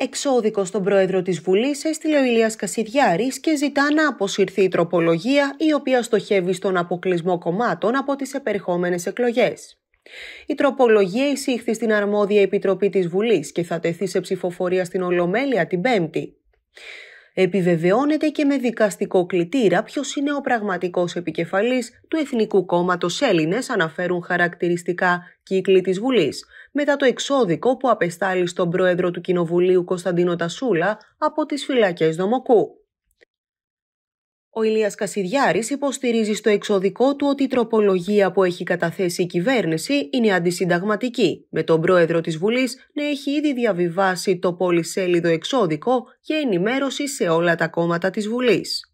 Εξώδικο στον πρόεδρο της Βουλής έστειλε ο Ηλίας Κασιδιάρης και ζητά να αποσυρθεί η τροπολογία η οποία στοχεύει στον αποκλεισμό κομμάτων από τις επερχόμενες εκλογές. Η τροπολογία εισήχθη στην αρμόδια επιτροπή της Βουλής και θα τεθεί σε ψηφοφορία στην Ολομέλεια την Πέμπτη επιβεβαιώνεται και με δικαστικό κλητήρα ποιος είναι ο πραγματικός επικεφαλής του Εθνικού Κόμματος Έλληνες, αναφέρουν χαρακτηριστικά κύκλοι της Βουλής, μετά το εξώδικο που απεστάλει στον πρόεδρο του Κοινοβουλίου Κωνσταντίνο Τασούλα από τις φυλακές Δομοκού. Ο Ηλίας Κασιδιάρης υποστηρίζει στο εξωδικό του ότι η τροπολογία που έχει καταθέσει η κυβέρνηση είναι αντισυνταγματική, με τον πρόεδρο της Βουλής να έχει ήδη διαβιβάσει το πολυσέλιδο εξώδικο για ενημέρωση σε όλα τα κόμματα της Βουλής.